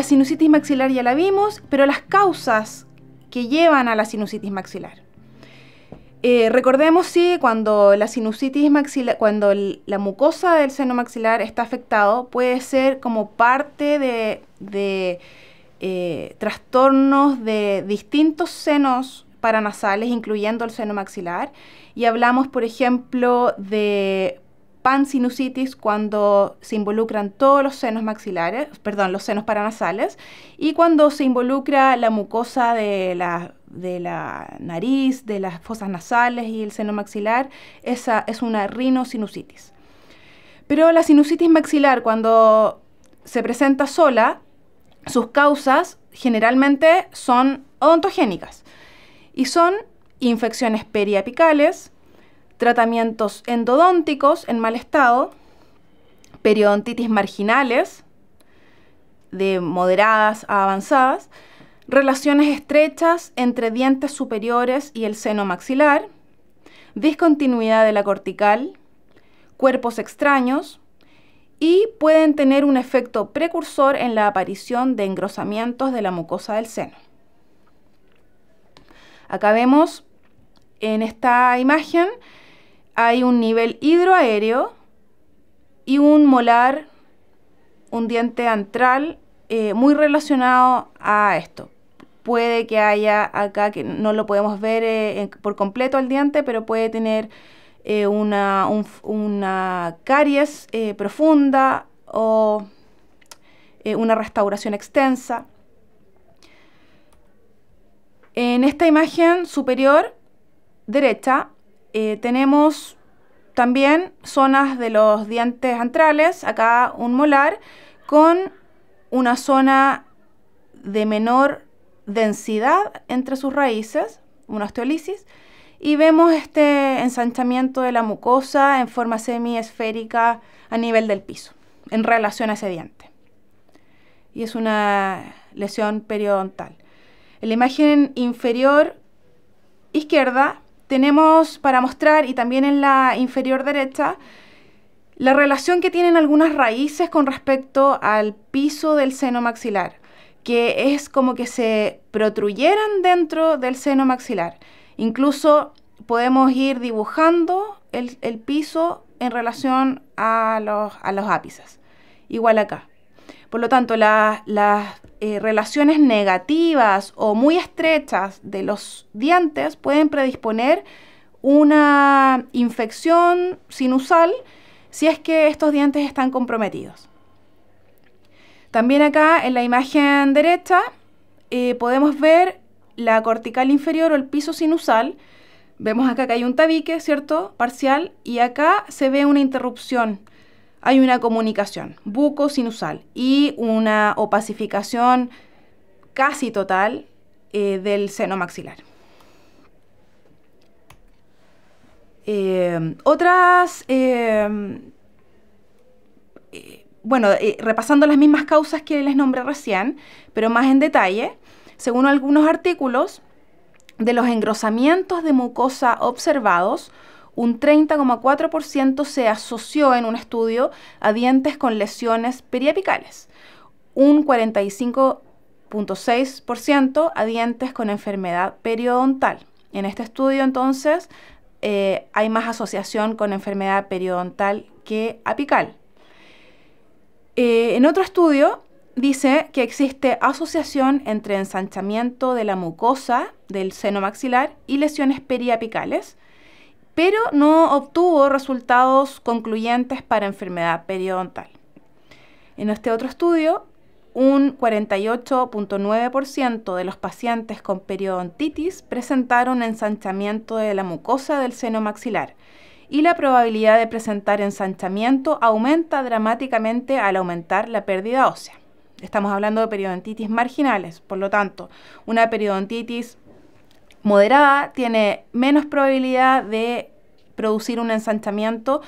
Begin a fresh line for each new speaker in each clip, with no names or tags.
La sinusitis maxilar ya la vimos, pero las causas que llevan a la sinusitis maxilar. Eh, recordemos sí, cuando la sinusitis cuando la mucosa del seno maxilar está afectado, puede ser como parte de, eh, trastornos de distintos senos paranasales, incluyendo el seno maxilar. Y hablamos, por ejemplo, de pansinusitis cuando se involucran todos los senos maxilares, perdón, los senos paranasales, y cuando se involucra la mucosa de la, nariz, de las fosas nasales y el seno maxilar, esa es una rinosinusitis. Pero la sinusitis maxilar, cuando se presenta sola, sus causas generalmente son odontogénicas y son infecciones periapicales, tratamientos endodónticos en mal estado, periodontitis marginales de moderadas a avanzadas, relaciones estrechas entre dientes superiores y el seno maxilar, discontinuidad de la cortical, cuerpos extraños y pueden tener un efecto precursor en la aparición de engrosamientos de la mucosa del seno. Acá vemos en esta imagen hay un nivel hidroaéreo y un molar, un diente antral eh, muy relacionado a esto. Puede que haya acá, que no lo podemos ver eh, por completo el diente, pero puede tener eh, una, una, caries profunda o una restauración extensa. En esta imagen superior derecha tenemos también zonas de los dientes antrales, acá un molar, con una zona de menor densidad entre sus raíces, una osteolisis, y vemos este ensanchamiento de la mucosa en forma semiesférica a nivel del piso, en relación a ese diente. Y es una lesión periodontal. En la imagen inferior izquierda tenemos para mostrar y también en la inferior derecha la relación que tienen algunas raíces con respecto al piso del seno maxilar, que es como que se protruyeran dentro del seno maxilar. Incluso podemos ir dibujando el, piso en relación a los, los ápices. Igual acá. Por lo tanto, la, las eh, relaciones negativas o muy estrechas de los dientes pueden predisponer una infección sinusal si es que estos dientes están comprometidos. También acá en la imagen derecha eh, podemos ver la cortical inferior o el piso sinusal. Vemos acá que hay un tabique, ¿cierto? Parcial. Y acá se ve una interrupción hay una comunicación buco-sinusal y una opacificación casi total eh, del seno maxilar. Em, otras, em, eh, bueno, eh, repasando las mismas causas que les nombré recién, pero más en detalle, según algunos artículos, de los engrosamientos de mucosa observados, un 30,4% se asoció en un estudio a dientes con lesiones periapicales, un 45,6% a dientes con enfermedad periodontal. En este estudio entonces eh, hay más asociación con enfermedad periodontal que apical. Eh, en otro estudio dice que existe asociación entre ensanchamiento de la mucosa del seno maxilar y lesiones periapicales, pero no obtuvo resultados concluyentes para enfermedad periodontal. En este otro estudio, un 48.9% de los pacientes con periodontitis presentaron ensanchamiento de la mucosa del seno maxilar y la probabilidad de presentar ensanchamiento aumenta dramáticamente al aumentar la pérdida ósea. Estamos hablando de periodontitis marginales, por lo tanto, una periodontitis moderada tiene menos probabilidad de producir un ensanchamiento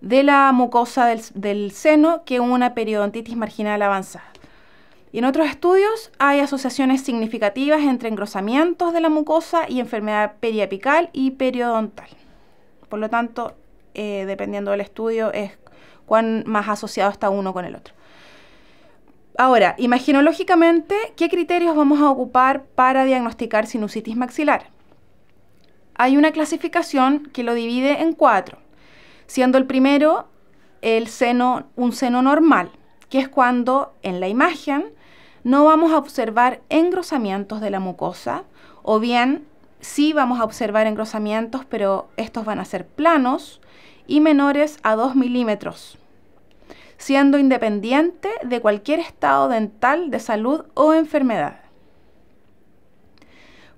de la mucosa del, seno que una periodontitis marginal avanzada. Y en otros estudios hay asociaciones significativas entre engrosamientos de la mucosa y enfermedad periapical y periodontal. Por lo tanto, eh, dependiendo del estudio, es cuán más asociado está uno con el otro. Ahora, imaginológicamente, ¿qué criterios vamos a ocupar para diagnosticar sinusitis maxilar? Hay una clasificación que lo divide en cuatro, siendo el primero el seno, un seno normal, que es cuando en la imagen no vamos a observar engrosamientos de la mucosa, o bien sí vamos a observar engrosamientos, pero estos van a ser planos y menores a 2 milímetros siendo independiente de cualquier estado dental de salud o enfermedad.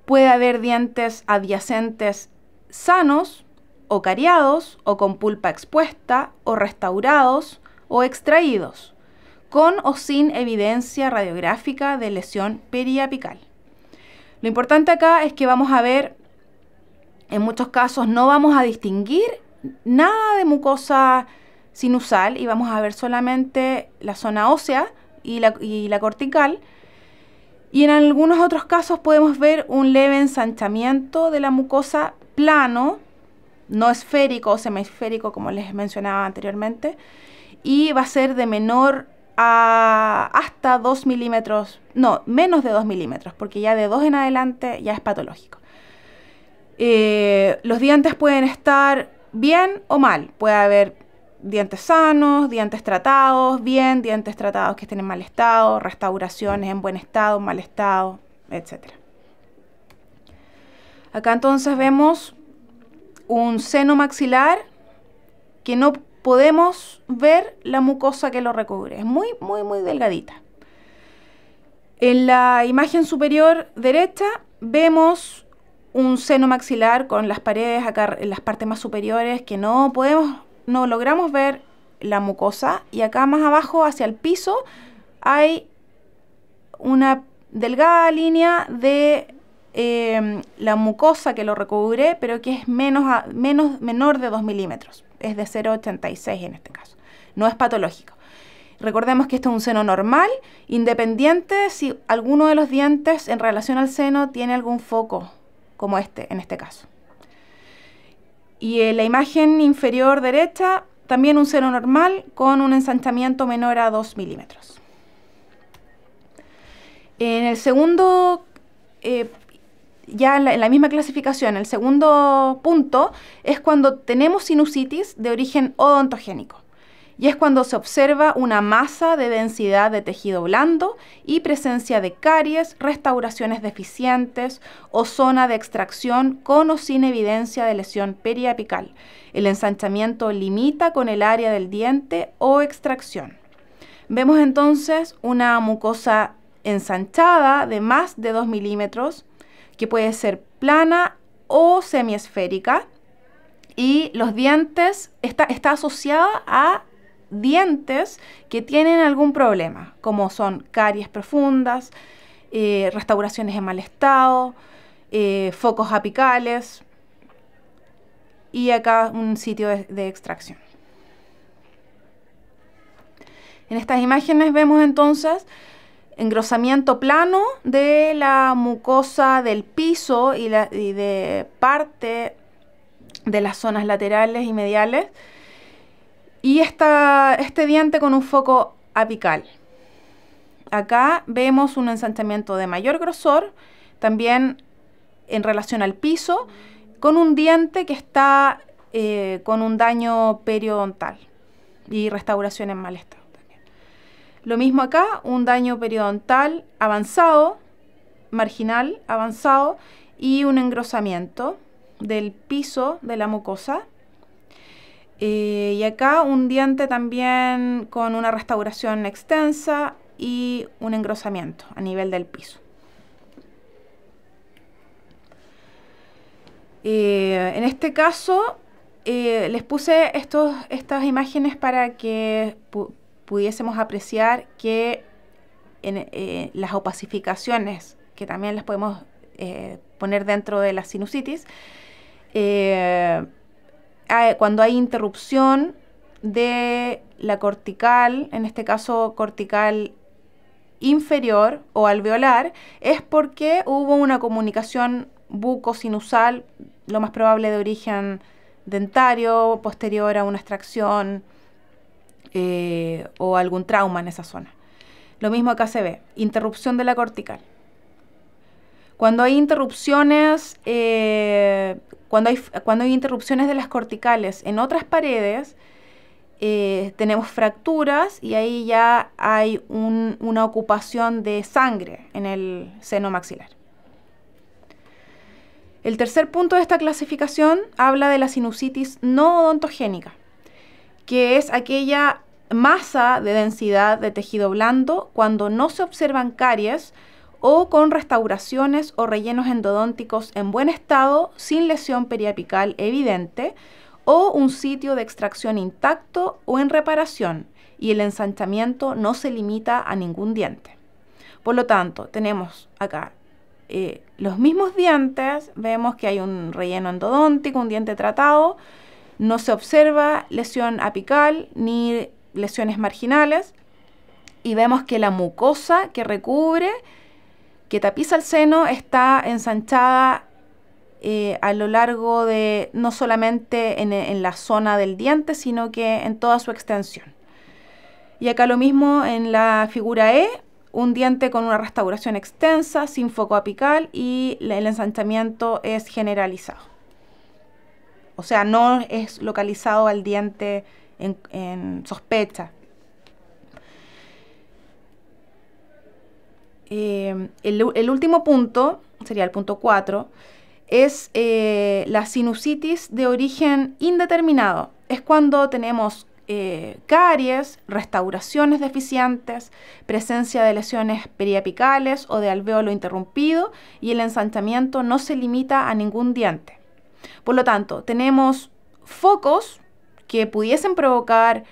Puede haber dientes adyacentes sanos o cariados o con pulpa expuesta o restaurados o extraídos, con o sin evidencia radiográfica de lesión periapical. Lo importante acá es que vamos a ver, en muchos casos no vamos a distinguir nada de mucosa sinusal y vamos a ver solamente la zona ósea y la, cortical. Y en algunos otros casos podemos ver un leve ensanchamiento de la mucosa plano, no esférico o semiesférico como les mencionaba anteriormente, y va a ser de menor a hasta 2 milímetros, no, menos de 2 milímetros, porque ya de 2 en adelante ya es patológico. Eh, los dientes pueden estar bien o mal, puede haber dientes sanos, dientes tratados, bien, dientes tratados que estén en mal estado, restauraciones en buen estado, mal estado, etc. Acá entonces vemos un seno maxilar que no podemos ver la mucosa que lo recubre. Es muy, muy, muy delgadita. En la imagen superior derecha vemos un seno maxilar con las paredes acá en las partes más superiores que no podemos no logramos ver la mucosa y acá más abajo hacia el piso hay una delgada línea de em, la mucosa que lo recubre, pero que es menos, menos menor de 2 milímetros, es de 0,86 en este caso, no es patológico. Recordemos que esto es un seno normal, independiente si alguno de los dientes en relación al seno tiene algún foco, como este en este caso. Y en eh, la imagen inferior derecha, también un seno normal con un ensanchamiento menor a 2 milímetros. En el segundo, eh, ya en la, misma clasificación, el segundo punto es cuando tenemos sinusitis de origen odontogénico y es cuando se observa una masa de densidad de tejido blando y presencia de caries, restauraciones deficientes o zona de extracción con o sin evidencia de lesión periapical. El ensanchamiento limita con el área del diente o extracción. Vemos entonces una mucosa ensanchada de más de 2 milímetros, que puede ser plana o semiesférica, y los dientes está, está asociada a dientes que tienen algún problema, como son caries profundas, eh, restauraciones en mal estado, eh, focos apicales y acá un sitio de, extracción. En estas imágenes vemos entonces engrosamiento plano de la mucosa del piso y, de parte de las zonas laterales y mediales y este diente con un foco apical. Acá vemos un ensanchamiento de mayor grosor, también en relación al piso, con un diente que está eh, con un daño periodontal y restauración en mal estado. Lo mismo acá, un daño periodontal avanzado, marginal avanzado, y un engrosamiento del piso de la mucosa eh, y acá un diente también con una restauración extensa y un engrosamiento a nivel del piso. Eh, en este caso eh, les puse estos, estas imágenes para que pudiésemos apreciar que las opacificaciones, que también las podemos poner dentro de la sinusitis, cuando hay interrupción de la cortical, en este caso cortical inferior o alveolar, es porque hubo una comunicación buco-sinusal, lo más probable de origen dentario, posterior a una extracción eh, o algún trauma en esa zona. Lo mismo acá se ve, interrupción de la cortical. Cuando hay interrupciones eh, cuando hay, interrupciones de las corticales en otras paredes, eh, tenemos fracturas y ahí ya hay una ocupación de sangre en el seno maxilar. El tercer punto de esta clasificación habla de la sinusitis no odontogénica, que es aquella masa de densidad de tejido blando cuando no se observan caries, o con restauraciones o rellenos endodónticos en buen estado, sin lesión periapical evidente, o un sitio de extracción intacto o en reparación, y el ensanchamiento no se limita a ningún diente. Por lo tanto, tenemos acá eh, los mismos dientes, vemos que hay un relleno endodóntico, un diente tratado, no se observa lesión apical ni lesiones marginales, y vemos que la mucosa que recubre que tapiza el seno está ensanchada eh, a lo largo de, no solamente en, la zona del diente, sino que en toda su extensión. Y acá lo mismo en la figura E, un diente con una restauración extensa, sin foco apical y el ensanchamiento es generalizado. O sea, no es localizado al diente en, en sospecha. Em, el, último punto, sería el punto 4, es eh, la sinusitis de origen indeterminado. Es cuando tenemos eh, caries, restauraciones deficientes, presencia de lesiones periapicales o de alvéolo interrumpido y el ensanchamiento no se limita a ningún diente. Por lo tanto, tenemos focos que pudiesen provocar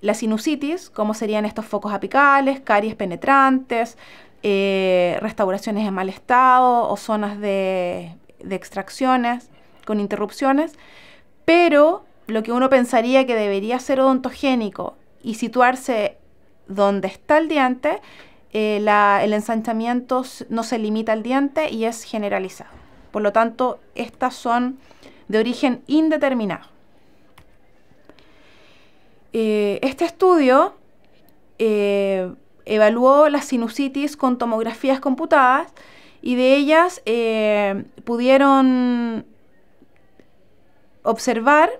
la sinusitis, como serían estos focos apicales, caries penetrantes, eh, restauraciones en mal estado o zonas de, extracciones con interrupciones, pero lo que uno pensaría que debería ser odontogénico y situarse donde está el diente, eh, el ensanchamiento no se limita al diente y es generalizado. Por lo tanto, estas son de origen indeterminado. Eh, este estudio evaluó las sinusitis con tomografías computadas y de ellas eh, pudieron observar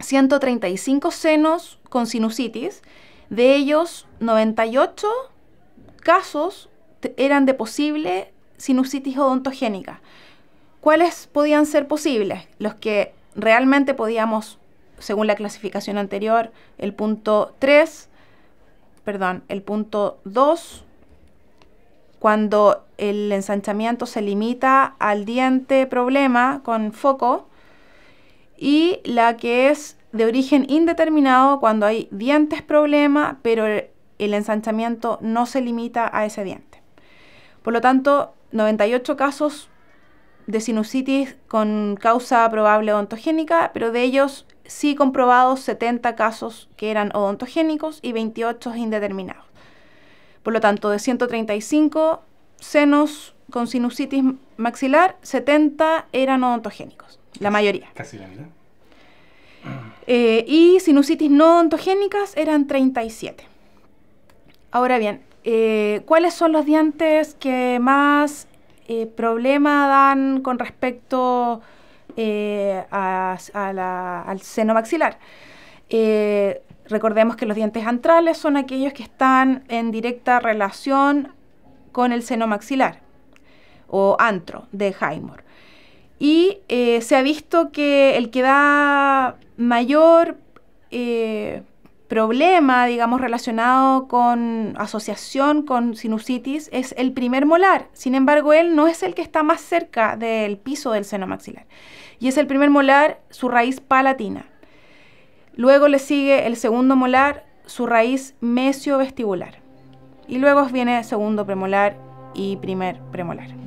135 senos con sinusitis, de ellos 98 casos eran de posible sinusitis odontogénica. ¿Cuáles podían ser posibles? Los que realmente podíamos, según la clasificación anterior, el punto 3, perdón, el punto 2, cuando el ensanchamiento se limita al diente problema con foco, y la que es de origen indeterminado cuando hay dientes problema, pero el ensanchamiento no se limita a ese diente. Por lo tanto, 98 casos de sinusitis con causa probable ontogénica, pero de ellos sí comprobados 70 casos que eran odontogénicos y 28 indeterminados. Por lo tanto, de 135 senos con sinusitis maxilar, 70 eran odontogénicos, la mayoría. Casi la mitad. Eh, y sinusitis no odontogénicas eran 37. Ahora bien, eh, ¿cuáles son los dientes que más eh, problema dan con respecto a eh, al seno maxilar. Eh, recordemos que los dientes antrales son aquellos que están en directa relación con el seno maxilar o antro de Jaimor. Y eh, se ha visto que el que da mayor problema, digamos, relacionado con asociación con sinusitis es el primer molar. Sin embargo, él no es el que está más cerca del piso del seno maxilar. Y es el primer molar, su raíz palatina. Luego le sigue el segundo molar, su raíz mesiovestibular. Y luego viene segundo premolar y primer premolar.